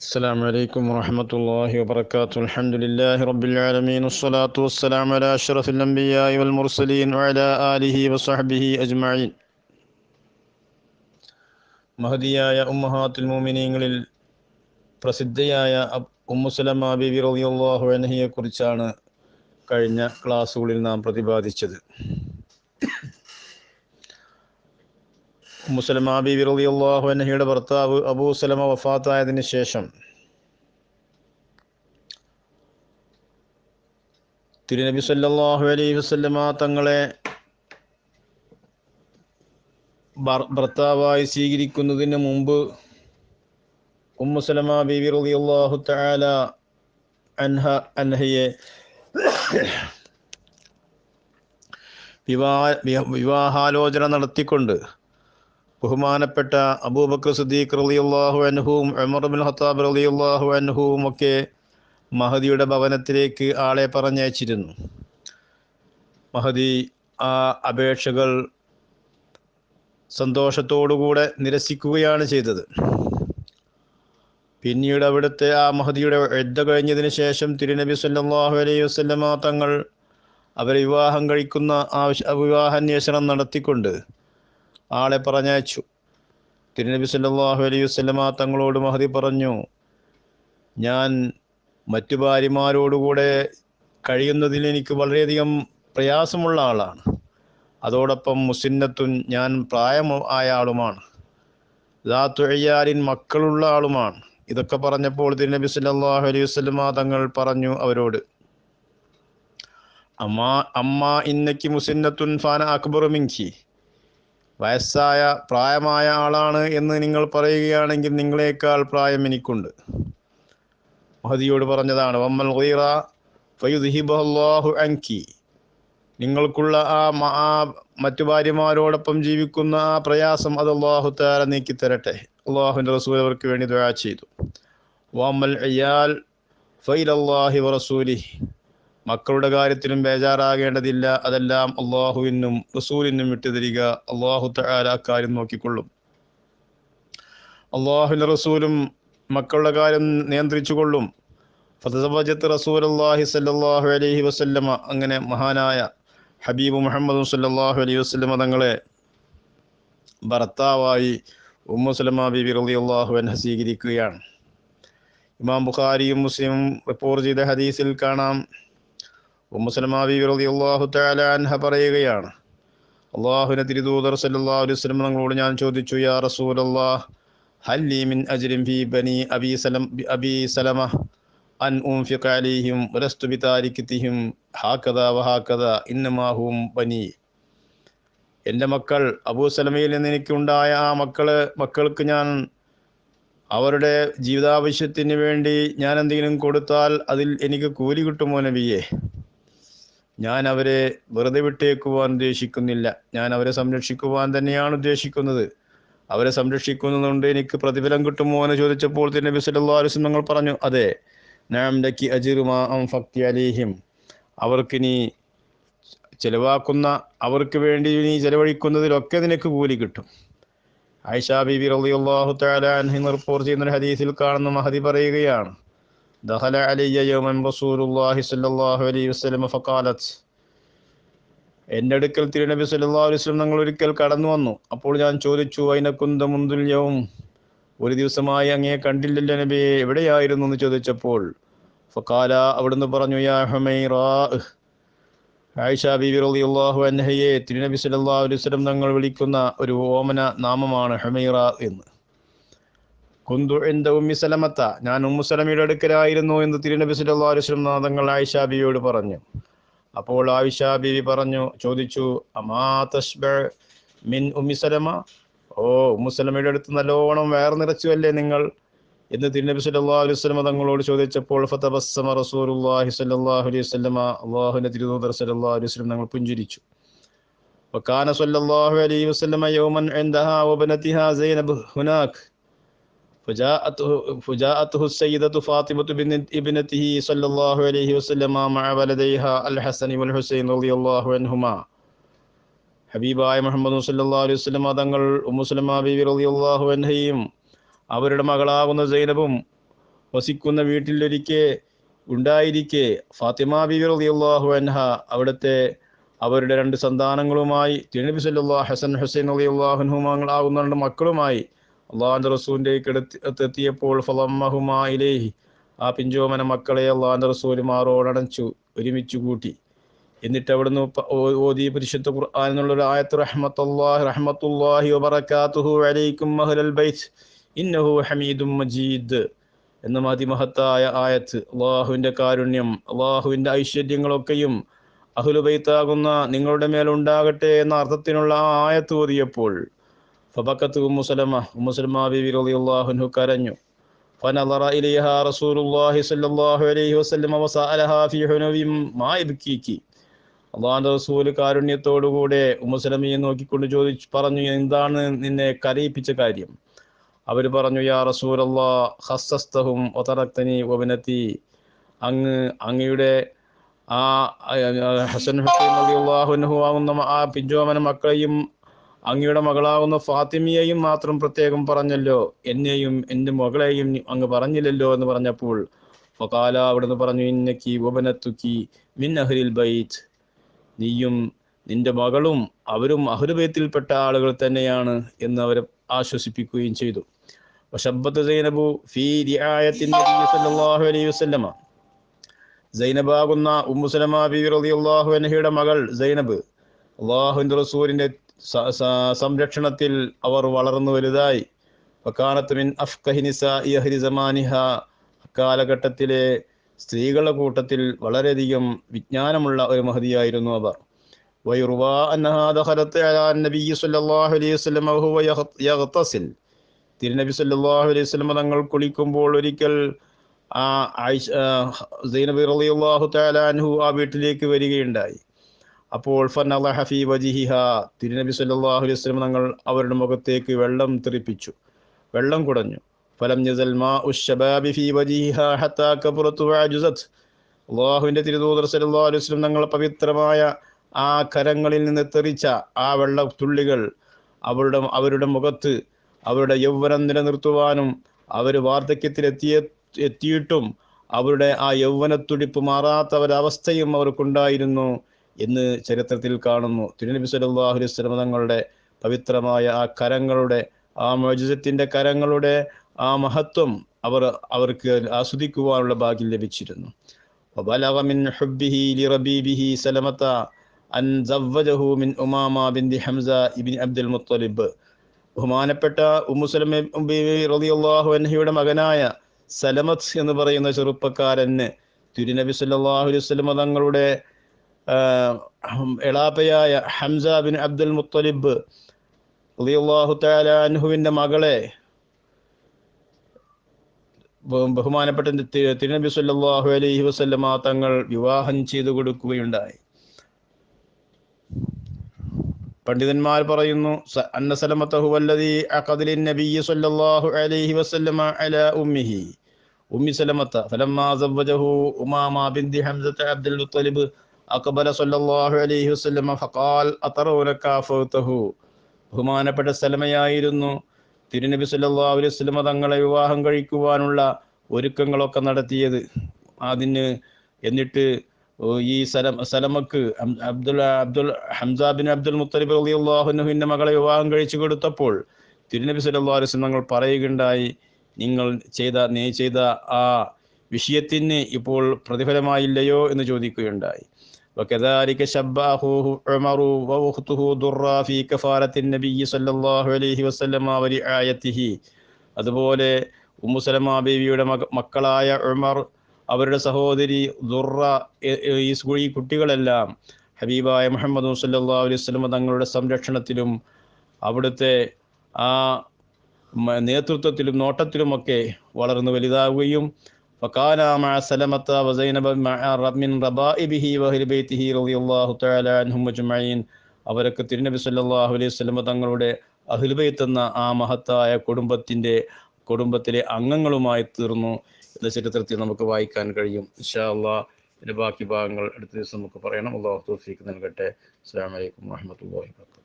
السلام عليكم ورحمة الله وبركاته الحمد لله رب العالمين والصلاة والسلام على أشرف الأنبياء والمرسلين وعلى آله وصحبه أجمعين يا أمهات المؤمنين يا ഉമ്മഹാത്തുൽ മോമിനിയങ്ങളിൽ പ്രസിദ്ധയായ ഉമ്മുസലമ الله عنه അൻഹയെ കുറിച്ചാണ് കഴിഞ്ഞ ക്ലാസ്സുകളിൽ നാം പ്രതിപാദിച്ചത് മുസലമ ബിബി റളിയല്ലാഹു അൻഹയുടെ ഭർത്താവ് അബൂ സലമ വഫാത്തായതിനു ശേഷം തിരുനബി സല്ലല്ലാഹു അലൈഹി വസല്ലമ തങ്ങളെ ഭർത്താവായി സ്വീകരിക്കുന്നതിന് മുമ്പ് ഉമ്മുസലമ ബിബി റളിയല്ലാഹു തആല അൻഹ അൻഹയെ വിവാഹ വിവാഹാലോചന നടത്തിക്കൊണ്ട് ബഹുമാനപ്പെട്ട അബൂബക്കർ സുദ്ദീഖ് റലിയുള്ളാഹു അൻഹുവും ബിൻ ഹത്താബ് റലിയുള്ളാഹു അൻഹുവും ഒക്കെ മഹദിയുടെ ഭവനത്തിലേക്ക് ആളെ പറഞ്ഞയച്ചിരുന്നു മഹദി ആ അപേക്ഷകൾ സന്തോഷത്തോടുകൂടെ നിരസിക്കുകയാണ് ചെയ്തത് പിന്നീട് അവിടുത്തെ ആ മഹദിയുടെ എദ്ദ കഴിഞ്ഞതിന് ശേഷം തിരുനബി സല്ലാഹു അലൈഹി വസ്ലമ തങ്ങൾ അവരെ വിവാഹം കഴിക്കുന്ന ആവശ്യ വിവാഹാന്വേഷണം നടത്തിക്കൊണ്ട് ആളെ പറഞ്ഞയച്ചു തിരുനബി സല്ലാഹു അലൈഹി വസ്ലമ തങ്ങളോട് മഹദി പറഞ്ഞു ഞാൻ മറ്റു ഭാര്യമാരോടുകൂടെ കഴിയുന്നതിൽ എനിക്ക് വളരെയധികം പ്രയാസമുള്ള ആളാണ് അതോടൊപ്പം മുസിന്നത്തുൻ ഞാൻ പ്രായം ആയ ആളുമാണ് ദാത്തുഴിയാലിൻ മക്കളുള്ള ആളുമാണ് ഇതൊക്കെ പറഞ്ഞപ്പോൾ തിരുനബി സല്ലാഹു അലൈഹി വസ്ലമ തങ്ങൾ പറഞ്ഞു അവരോട് അമ്മ അമ്മ ഇന്നയ്ക്ക് മുസിന്നത്തുൻ ഫാന അക്ബർ മിങ്കി വയസ്സായ പ്രായമായ ആളാണ് എന്ന് നിങ്ങൾ പറയുകയാണെങ്കിൽ നിങ്ങളെക്കാൾ പ്രായം എനിക്കുണ്ട് മഹദിയോട് പറഞ്ഞതാണ് വമ്മൽ ഗൈറ ഫയുദ്ഹിബല്ലാഹു നിങ്ങൾക്കുള്ള ആ ആ മറ്റു ഭാര്യമാരോടൊപ്പം ജീവിക്കുന്ന ആ പ്രയാസം അത് അള്ളാഹു താര നീക്കി തരട്ടെ അള്ളാഹുവിൻ്റെ റസൂൽ അവർക്ക് വേണ്ടി ദയാ ചെയ്തു വമ്മൽ അയ്യാൽ ഫൈൽ അള്ളാഹി റസൂലി മക്കളുടെ കാര്യത്തിലും ബേജാറാകേണ്ടതില്ല അതെല്ലാം അള്ളാഹുവിനും റസൂലിനും വിട്ടുതരിക അള്ളാഹു കാര്യം നോക്കിക്കൊള്ളും അള്ളാഹുവിൻ്റെ റസൂലും മക്കളുടെ കാര്യം നിയന്ത്രിച്ചുകൊള്ളും ഫതസബജത്ത് റസൂൽ അള്ളാഹി സല്ലാഹു അലഹി വസ്ല്ലമ അങ്ങനെ മഹാനായ ഹബീബ് മുഹമ്മദ് സല്ലാഹു അലൈഹി വസ്ലമ തങ്ങളെ ഭർത്താവായി ഉമ്മു സലമ ബിബി റലി അള്ളാഹു അൻഹ സ്വീകരിക്കുകയാണ് ഇമാം ബുഖാരിയും മുസ്ലിമും റിപ്പോർട്ട് ചെയ്ത ഹദീസിൽ കാണാം ഉമ്മസലമാവി വിറതി അള്ളാഹു താലാൻഹ പറയുകയാണ് അള്ളാഹുവിനെ തിരുദൂതർ സല്ലാ അലുസ്ലം നിങ്ങളോട് ഞാൻ ചോദിച്ചു യാ റസൂലല്ലാ അള്ളാഹ് മിൻ അജ്രിം ഫി ബനി അബി സലം അബി സലമ അൻ ഉംഫിഖ അലൈഹിം വലസ്തു ബിതാരിക്കിത്തിഹിം ഹാക്കദ വഹാക്കദ ഇന്നമാഹും ബനി എൻ്റെ മക്കൾ സലമയിൽ നിന്ന് എനിക്കുണ്ടായ ആ മക്കള് മക്കൾക്ക് ഞാൻ അവരുടെ ജീവിതാവശ്യത്തിന് വേണ്ടി ഞാൻ എന്തെങ്കിലും കൊടുത്താൽ അതിൽ എനിക്ക് കൂലി കിട്ടുമോ നബിയേ ഞാൻ അവരെ വെറുതെ വിട്ടേക്കുവാൻ ഉദ്ദേശിക്കുന്നില്ല ഞാൻ അവരെ സംരക്ഷിക്കുവാൻ തന്നെയാണ് ഉദ്ദേശിക്കുന്നത് അവരെ സംരക്ഷിക്കുന്നതുകൊണ്ട് എനിക്ക് പ്രതിഫലം കിട്ടുമോ എന്ന് ചോദിച്ചപ്പോൾ തന്നെ ബിസലല്ലാ അലുസ്ലം ഞങ്ങൾ പറഞ്ഞു അതെ നാം ലക്കി അജിറുമാ ഫക്തി അലീഹിം അവർക്ക് നീ ചെലവാക്കുന്ന അവർക്ക് വേണ്ടി നീ ചെലവഴിക്കുന്നതിലൊക്കെ നിനക്ക് കൂലി കിട്ടും ഐഷാ ബിബി റളിയല്ലാഹു തആല അൻഹ റിപ്പോർട്ട് ചെയ്യുന്ന ഹദീസിൽ കാണുന്ന മഹതി പറയുകയാണ് دخل علي يوما رسول الله صلى الله عليه وسلم فقالت എൻ്റെ അടുക്കൽ തിരുനബി സല്ലാ വസല്ലം തങ്ങൾ ഒരിക്കൽ കടന്നു വന്നു അപ്പോൾ ഞാൻ ചോദിച്ചു അയിനക്കുന്ത യൗം ഒരു ദിവസമായി അങ്ങയെ കണ്ടില്ലല്ലോ നബിയെ എവിടെയായിരുന്നു എന്ന് ചോദിച്ചപ്പോൾ ഫക്കാല അവിടുന്ന് പറഞ്ഞു യാ ഹുമൈറ ആയിഷ ബിബി റലി അൻഹയെ തിരുനബി സല്ലാ വസല്ലം തങ്ങൾ വിളിക്കുന്ന ഒരു ഓമന നാമമാണ് ഹുമൈറ എന്ന് കുന്തു സലമത്ത ഞാൻ ഉമ്മുസലമിയുടെ അടുക്കലായിരുന്നു എന്ന് തിരുനബി സല്ലാ അലുസ്ലം നാഥങ്ങൾ ആയിഷ പറഞ്ഞു അപ്പോൾ ആയിഷാ ബിവി പറഞ്ഞു ചോദിച്ചു അമാ മിൻ ഉമ്മിസലമ ഓ ഉമ്മുസലമയുടെ അടുത്ത് നല്ലോണം വേറെ നിറച്ചു അല്ലേ നിങ്ങൾ എന്ന് തിരുനബി സല്ലാ അലൈഹി സ്വലമ തങ്ങളോട് ചോദിച്ചപ്പോൾ ഫതബസ്സമ സല്ലല്ലാഹു അലൈഹി വസല്ലമ അള്ളാഹുവിന്റെ തിരുദൂതർ സല്ലല്ലാഹു അലൈഹി വസല്ലം തങ്ങൾ പുഞ്ചിരിച്ചു വക്കാന സല്ലല്ലാഹു അലൈഹി വസല്ലമ യൗമൻ ഹബീബായ മുഹമ്മദ് അലൈഹി തങ്ങൾ റളിയല്ലാഹു അവരുടെ മകളാകുന്ന സൈനബും വസിക്കുന്ന വീട്ടിലൊരിക്കെ ഉണ്ടായിരിക്കെ ഫാത്തിമ ബിബിറിയാഹു റളിയല്ലാഹു അൻഹ അവിടുത്തെ അവരുടെ രണ്ട് സന്താനങ്ങളുമായി തിരുനബി സല്ലാ ഹസൻ ഹുസൈൻ റളിയല്ലാഹു അൻഹുമാങ്ങളാകുന്ന രണ്ട് മക്കളുമായി അള്ളാഹാന്റെ റസൂലിന്റെ എത്തിയപ്പോൾ ഫലമ്മഹുമായിലേഹി ആ പിഞ്ചോമന മക്കളെ അള്ളാഹാന്റെ റസൂലുമാറോടണച്ചു ഒരുമിച്ചു കൂട്ടി എന്നിട്ട് അവിടുന്ന് ഓതി പരിശുദ്ധ ഖുർആൻ ഒരു ആയത്ത് റഹ്മത്തുള്ളാഹി റഹ്മത്തുല്ലാഹി വബറകാതുഹു അലൈക്കും അഹ്ലൽ ബൈത്ത് ഇന്നഹു ഹമീദും മജീദ് എന്ന മതിമഹത്തായ ആയത്ത് അള്ളാഹുവിൻ്റെ കാരുണ്യം അള്ളാഹുവിൻ്റെ ഐശ്വര്യങ്ങളൊക്കെയും അഹുലുബൈത്താകുന്ന നിങ്ങളുടെ മേലുണ്ടാകട്ടെ എന്ന അർത്ഥത്തിനുള്ള ആ ആയത്ത് ഓതിയപ്പോൾ ഫബക്കത്ത് ഉമ്മുസലമ ഉമ്മുസലമ ബിബി റളിയല്ലാഹുൻഹു കരഞ്ഞു فنظر إليها رسول الله صلى الله عليه وسلم وسألها في حنو ما يبكيك അള്ളാഹാന്റെ റസൂൽ കാരുണ്യത്തോടുകൂടെ ഉമ്മുസലമിയെ നോക്കിക്കൊണ്ട് ചോദിച്ചു പറഞ്ഞു എന്താണ് നിന്നെ കരയിപ്പിച്ച കാര്യം അവർ പറഞ്ഞു യാ റസൂൽ അള്ളാ ഹസ്തസ്തഹും ഒതറക്തനി ഒബനത്തി അങ്ങ് അങ്ങയുടെ ആ ഹസൻ ഹുസൈൻ അള്ളാഹുനഹു ആകുന്ന ആ പിഞ്ചോമന മക്കളെയും അങ്ങയുടെ മകളാവുന്ന ഫാത്തിമിയെയും മാത്രം പ്രത്യേകം പറഞ്ഞല്ലോ എന്നെയും എൻ്റെ മകളെയും അങ്ങ് പറഞ്ഞില്ലല്ലോ എന്ന് പറഞ്ഞപ്പോൾ ഫകാല അവിടുന്ന് പറഞ്ഞു ഇന്നക്കി ഉപനത്തുക്കി മിൻ അഹ്ലിൽ ബൈത്ത് നീയും നിന്റെ മകളും അവരും അഹുരുബൈത്തിൽപ്പെട്ട ആളുകൾ തന്നെയാണ് എന്ന് അവരെ ആശ്വസിപ്പിക്കുകയും ചെയ്തു വശബ്ബത്ത് ഫീ നബി സല്ലല്ലാഹു അലൈഹി വസല്ലമ ബി റളിയല്ലാഹു അൻഹയുടെ മകൾ സൈനബ് അള്ളാഹുവിൻ്റെ റസൂലിൻ്റെ സംരക്ഷണത്തിൽ അവർ വളർന്നു വലുതായി വക്കാനത്തുമിൻ അഫ്കഹിനിസമാനിഹ കാലഘട്ടത്തിലെ സ്ത്രീകളുടെ കൂട്ടത്തിൽ വളരെയധികം വിജ്ഞാനമുള്ള ഒരു മഹതിയായിരുന്നു അവർ ويروى أنها دخلت على النبي صلى الله عليه وسلم وهو يغتسل തിരുനബി സല്ലാഹു അലൈഹി സ്വലമ തങ്ങൾ കുളിക്കുമ്പോൾ ഒരിക്കൽ ആ ആയിഷ സൈനബി റളിയല്ലാഹു തആല അൻഹു ആ വീട്ടിലേക്ക് വരികയുണ്ടായി അപ്പോൾ തിരുനബി സല്ലാഹു വസ്ലം തങ്ങൾ അവരുടെ മുഖത്തേക്ക് വെള്ളം തെറിപ്പിച്ചു വെള്ളം കുടഞ്ഞു ഫലം അള്ളാഹുവിൻ്റെ തിരുദൂതർ സല്ലാ അലുസ്ലം തങ്ങൾ പവിത്രമായ ആ കരങ്ങളിൽ നിന്ന് തെറിച്ച ആ വെള്ളത്തുള്ളികൾ അവരുടെ അവരുടെ മുഖത്ത് അവരുടെ യൗവനം നിലനിർത്തുവാനും അവർ വാർദ്ധക്യത്തിലെത്തിയ എത്തിയിട്ടും അവരുടെ ആ യൗവനത്തുടിപ്പ് മാറാത്ത ഒരവസ്ഥയും അവർക്കുണ്ടായിരുന്നു എന്ന് ചരിത്രത്തിൽ കാണുന്നു തിരുനബി സല്ലല്ലാഹു അലൈഹി തങ്ങളുടെ പവിത്രമായ ആ കരങ്ങളുടെ ആ മോജത്തിന്റെ കരങ്ങളുടെ ആ മഹത്വം അവർ അവർക്ക് ആസ്വദിക്കുവാനുള്ള ഭാഗ്യം ലഭിച്ചിരുന്നു ബഹുമാനപ്പെട്ട ഉമ്മുസലമിയുടെ മകനായ സലമത്ത് എന്ന് പറയുന്ന ചെറുപ്പക്കാരന് തിരുനബി സല്ലല്ലാഹു അലൈഹി തങ്ങളുടെ എളാപ്പയായ ഹംസ ബിൻ അബ്ദുൽ മുത്തലിബ് അലിയുള്ളാഹു താല അൻഹുവിൻ്റെ മകളെ ബഹുമാനപ്പെട്ട തിരുനബി സല്ലാഹു അലൈഹി വസ്ല്ലമ തങ്ങൾ വിവാഹം ചെയ്തു കൊടുക്കുകയുണ്ടായി പണ്ഡിതന്മാർ പറയുന്നു അന്ന സലമത്തഹു വല്ലതി അഖദിലിൻ നബിയ്യ സല്ലല്ലാഹു അലൈഹി വസല്ലമ അല ഉമ്മിഹി ഉമ്മി സലമത്ത ഫലമ്മാ സവ്വജഹു ഉമാമ ബിന്തി ഹംസത അബ്ദുൽ മുത്തലിബ് അക്ബല സല്ലാഹു അലൈഹി വസ്ലമ ഫക്കാൽ അത്തറൂലക്കാഫുഹു ബഹുമാനപ്പെട്ട സ്ഥലമയായിരുന്നു തിരുനബി സല്ലല്ലാഹു അലൈഹി വസ്ലമ തങ്ങളെ വിവാഹം കഴിക്കുവാനുള്ള ഒരുക്കങ്ങളൊക്കെ നടത്തിയത് അതിന് എന്നിട്ട് ഈ സലം സലമക്ക് Abdul Abdul Hamza bin Abdul Muttalib അലി അള്ളാഹുനുഹിൻ്റെ മകളെ വിവാഹം കഴിച്ചു കൊടുത്തപ്പോൾ തിരുനബി സല്ലാ അലൈഹി തങ്ങൾ പറയുകയുണ്ടായി നിങ്ങൾ ചെയ്ത നീ ചെയ്ത ആ വിഷയത്തിന് ഇപ്പോൾ പ്രതിഫലമായില്ലയോ എന്ന് ചോദിക്കുകയുണ്ടായി وكذلك شبهه عمر وأخته ضرا في كفارة النبي صلى الله عليه وسلم ورعايته അതുപോലെ ഉമ്മു ഉമ്മുസലമ ബീവിയുടെ മക്കളായ ഉമർ അവരുടെ സഹോദരി ദുറ ഈ ഈ കുട്ടികളെല്ലാം ഹബീബായ മുഹമ്മദ് സല്ലാ അലൈഹി വസ്ലമ തങ്ങളുടെ സംരക്ഷണത്തിലും അവിടുത്തെ ആ നേതൃത്വത്തിലും നോട്ടത്തിലുമൊക്കെ വളർന്നു വലുതാവുകയും فقال مع سلمة وزينب مع من ربائبه وأهل بيته رضي الله تعالى عنهم أجمعين അവരൊക്കെ തിരുനബി സല്ലാഹു അലൈഹി സ്വലമ തങ്ങളുടെ അഹിൽബൈത്ത് എന്ന ആ മഹത്തായ കുടുംബത്തിൻ്റെ കുടുംബത്തിലെ അംഗങ്ങളുമായി തീർന്നു എന്ന ചരിത്രത്തിൽ നമുക്ക് വായിക്കാൻ കഴിയും ഇഷാ അള്ളാഹ് ബാക്കി ഭാഗങ്ങൾ അടുത്ത ദിവസം നമുക്ക് പറയണം അള്ളാഹു തോഫിക്ക് നൽകട്ടെ അസ്സാം വലൈക്കും വാഹമത്തല്ലാ വാബർക്കാത്തു